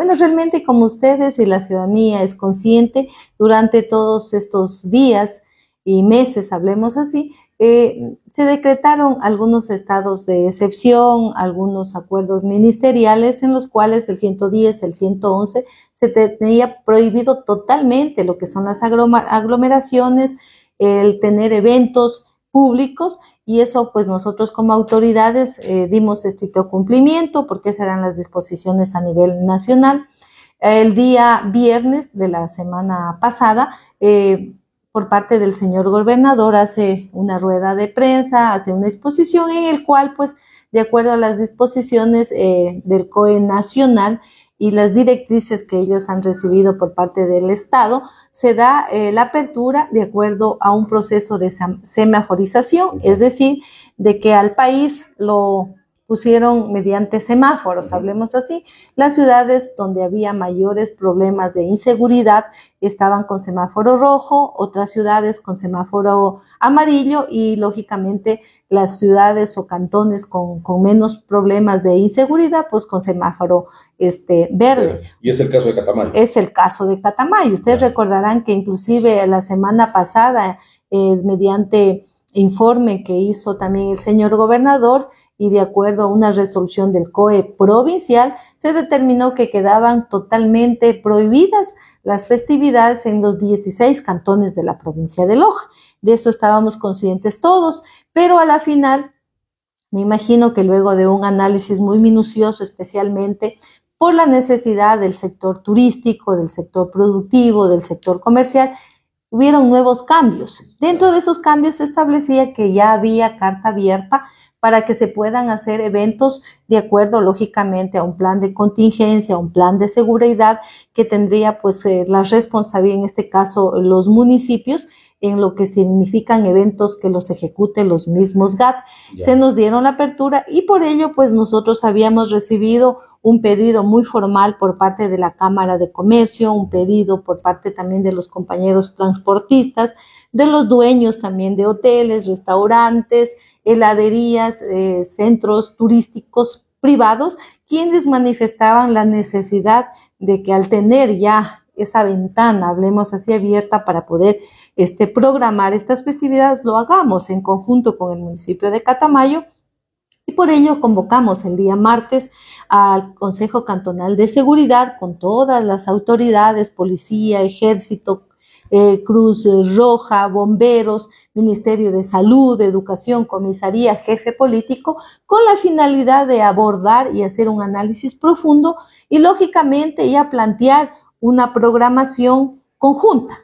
Bueno, realmente como ustedes y la ciudadanía es consciente durante todos estos días y meses, hablemos así, eh, se decretaron algunos estados de excepción, algunos acuerdos ministeriales en los cuales el 110, el 111, se tenía prohibido totalmente lo que son las aglomeraciones, el tener eventos, públicos y eso pues nosotros como autoridades eh, dimos estricto cumplimiento porque serán las disposiciones a nivel nacional. El día viernes de la semana pasada, eh, por parte del señor gobernador, hace una rueda de prensa, hace una exposición en el cual pues de acuerdo a las disposiciones eh, del COE nacional, y las directrices que ellos han recibido por parte del Estado, se da eh, la apertura de acuerdo a un proceso de semaforización, es decir, de que al país lo pusieron mediante semáforos, hablemos así, las ciudades donde había mayores problemas de inseguridad estaban con semáforo rojo, otras ciudades con semáforo amarillo y lógicamente las ciudades o cantones con, menos problemas de inseguridad, pues con semáforo este, verde. Y es el caso de Catamayo. Es el caso de Catamayo. Ustedes recordarán que inclusive la semana pasada, eh, mediante informe que hizo también el señor gobernador y de acuerdo a una resolución del COE provincial, se determinó que quedaban totalmente prohibidas las festividades en los 16 cantones de la provincia de Loja. De eso estábamos conscientes todos, pero a la final, me imagino que luego de un análisis muy minucioso, especialmente por la necesidad del sector turístico, del sector productivo, del sector comercial, hubieron nuevos cambios. Dentro de esos cambios se establecía que ya había carta abierta para que se puedan hacer eventos de acuerdo lógicamente a un plan de contingencia, a un plan de seguridad que tendría pues eh, la responsabilidad en este caso los municipios en lo que significan eventos que los ejecute los mismos GAT. Se nos dieron la apertura y por ello pues nosotros habíamos recibido un pedido muy formal por parte de la Cámara de Comercio, un pedido por parte también de los compañeros transportistas, de los dueños también de hoteles, restaurantes, heladerías, eh, centros turísticos privados, quienes manifestaban la necesidad de que al tener ya esa ventana, hablemos así abierta para poder este, programar estas festividades, lo hagamos en conjunto con el municipio de Catamayo y por ello convocamos el día martes al Consejo Cantonal de Seguridad con todas las autoridades, policía, ejército, eh, Cruz Roja, bomberos, Ministerio de Salud, Educación, Comisaría, jefe político, con la finalidad de abordar y hacer un análisis profundo y lógicamente ya plantear una programación conjunta,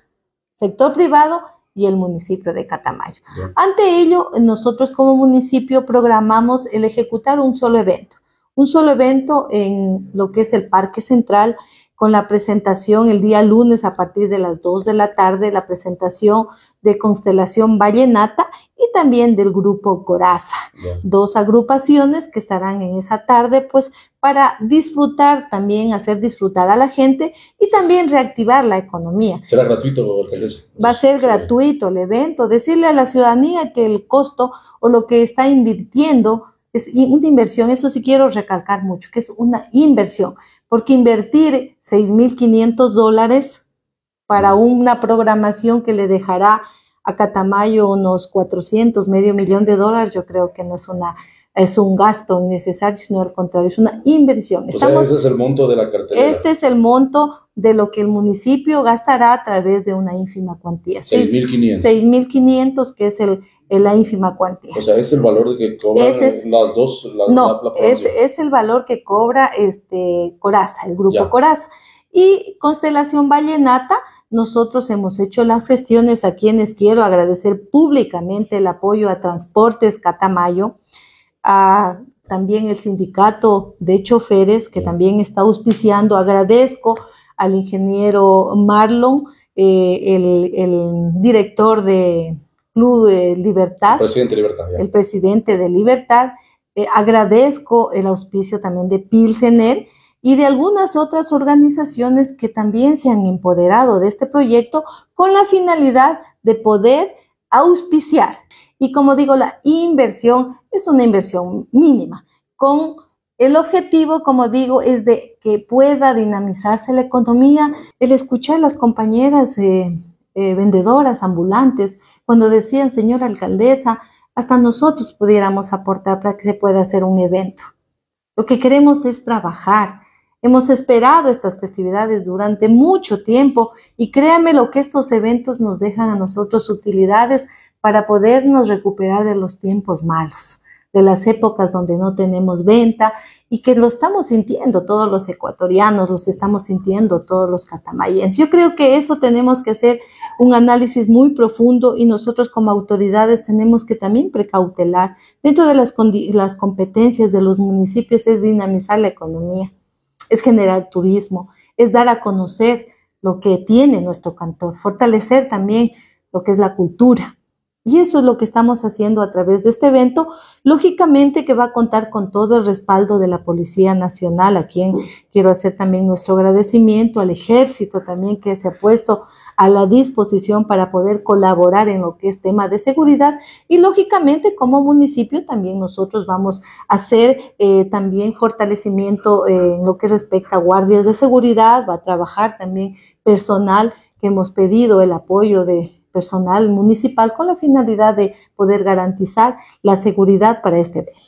sector privado y el municipio de Catamayo. Ante ello, nosotros como municipio programamos el ejecutar un solo evento un solo evento en lo que es el Parque Central con la presentación el día lunes a partir de las 2 de la tarde, la presentación de Constelación Vallenata y también del grupo Coraza. Dos agrupaciones que estarán en esa tarde, pues para disfrutar también, hacer disfrutar a la gente y también reactivar la economía. ¿Será gratuito, Va a ser gratuito el evento. Decirle a la ciudadanía que el costo o lo que está invirtiendo es una inversión, eso sí quiero recalcar mucho, que es una inversión, porque invertir 6.500 dólares para una programación que le dejará a Catamayo unos 400, medio millón de dólares, yo creo que no es una es un gasto innecesario, sino al contrario, es una inversión. Este es el monto de la cartera. Este es el monto de lo que el municipio gastará a través de una ínfima cuantía. 6.500. 6.500, que es el, la ínfima cuantía. O sea, es el valor que cobran las dos. no, es, el valor que cobra este Coraza, el grupo Coraza. Y Constelación Vallenata, nosotros hemos hecho las gestiones a quienes quiero agradecer públicamente el apoyo a Transportes Catamayo a también el sindicato de choferes que también está auspiciando. Agradezco al ingeniero Marlon, eh, el, director de Club de Libertad. El presidente de Libertad. El eh, presidente de Libertad. agradezco el auspicio también de Pilsener y de algunas otras organizaciones que también se han empoderado de este proyecto con la finalidad de poder auspiciar. Y como digo, la inversión es una inversión mínima, con el objetivo, como digo, es de que pueda dinamizarse la economía. El escuchar a las compañeras eh, eh, vendedoras ambulantes cuando decían, señora alcaldesa, hasta nosotros pudiéramos aportar para que se pueda hacer un evento. Lo que queremos es trabajar, Hemos esperado estas festividades durante mucho tiempo y créanme lo que estos eventos nos dejan a nosotros utilidades para podernos recuperar de los tiempos malos, de las épocas donde no tenemos venta y que lo estamos sintiendo todos los ecuatorianos, los estamos sintiendo todos los catamayenses. Yo creo que eso tenemos que hacer un análisis muy profundo y nosotros como autoridades tenemos que también precautelar. Dentro de las competencias de los municipios es dinamizar la economía es generar turismo, es dar a conocer lo que tiene nuestro cantón, fortalecer también lo que es la cultura. Y eso es lo que estamos haciendo a través de este evento, lógicamente que va a contar con todo el respaldo de la Policía Nacional, a quien quiero hacer también nuestro agradecimiento, al ejército también que se ha puesto a la disposición para poder colaborar en lo que es tema de seguridad y lógicamente como municipio también nosotros vamos a hacer eh, también fortalecimiento eh, en lo que respecta a guardias de seguridad, va a trabajar también personal que hemos pedido el apoyo de personal municipal con la finalidad de poder garantizar la seguridad para este evento.